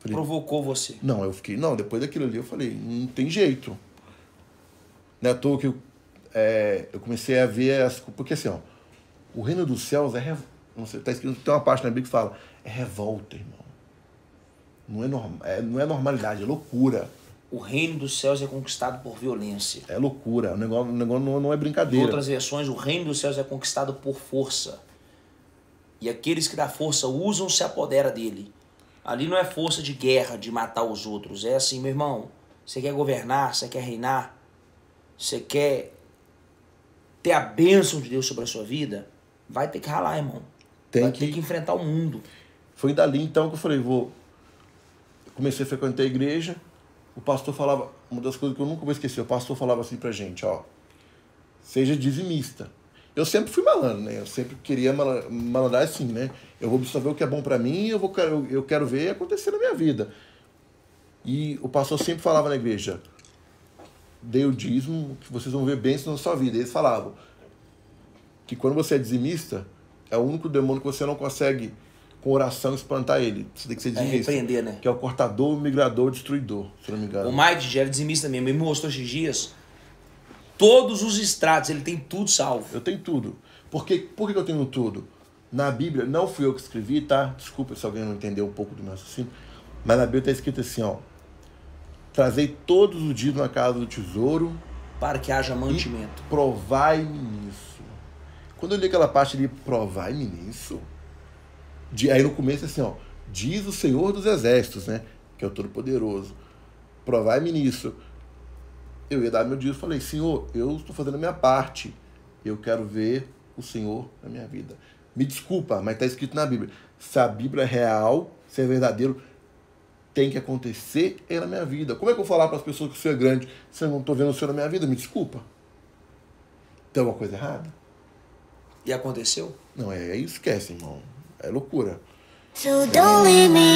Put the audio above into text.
Falei, Provocou você. Não, eu fiquei. Não, depois daquilo ali eu falei, não tem jeito. Não é à toa que eu, é, eu comecei a ver as. Porque assim, ó, o reino dos céus é. Rev... Não sei, tá escrito, tem uma parte na Bíblia que fala, é revolta, irmão. Não é, norm... é, não é normalidade, é loucura. O reino dos céus é conquistado por violência. É loucura, o negócio, o negócio não, não é brincadeira. Em outras versões, o reino dos céus é conquistado por força. E aqueles que da força usam se apodera dele. Ali não é força de guerra, de matar os outros. É assim, meu irmão, você quer governar, você quer reinar, você quer ter a bênção de Deus sobre a sua vida, vai ter que ralar, irmão. Tem vai que... ter que enfrentar o mundo. Foi dali então que eu falei, vou. Eu comecei a frequentar a igreja, o pastor falava, uma das coisas que eu nunca vou esquecer, o pastor falava assim pra gente, ó, seja dizimista. Eu sempre fui malandro, né? Eu sempre queria mal, malandrar assim, né? Eu vou absorver o que é bom para mim, eu, vou, eu, eu quero ver acontecer na minha vida. E o pastor sempre falava na igreja: dê o dízimo, que vocês vão ver bênçãos na sua vida. E eles falavam que quando você é dizimista, é o único demônio que você não consegue, com oração, espantar ele. Você tem que ser é, dizimista. É repreender, né? Que é o cortador, o migrador, o destruidor, se não me engano. O Mike já era dizimista mesmo, ele me mostrou esses dias todos os extratos, ele tem tudo salvo. Eu tenho tudo. Por que, por que eu tenho tudo? Na Bíblia, não fui eu que escrevi, tá? Desculpa se alguém não entendeu um pouco do meu assassino. Mas na Bíblia está escrito assim, ó. Trazei todos os dias na casa do tesouro. Para que haja mantimento. Provai-me nisso. Quando eu li aquela parte ali, provai-me nisso. De, aí no começo é assim, ó. Diz o Senhor dos Exércitos, né? Que é o Todo-Poderoso. Provai-me nisso eu ia dar meu dízimo. Falei, senhor, eu estou fazendo a minha parte. Eu quero ver o senhor na minha vida. Me desculpa, mas está escrito na Bíblia. Se a Bíblia é real, se é verdadeiro, tem que acontecer é na minha vida. Como é que eu vou falar para as pessoas que o senhor é grande se eu não estou vendo o senhor na minha vida? Me desculpa. Tem alguma coisa errada? E aconteceu? Não, é, é isso esquece, é, irmão. É loucura. So don't leave me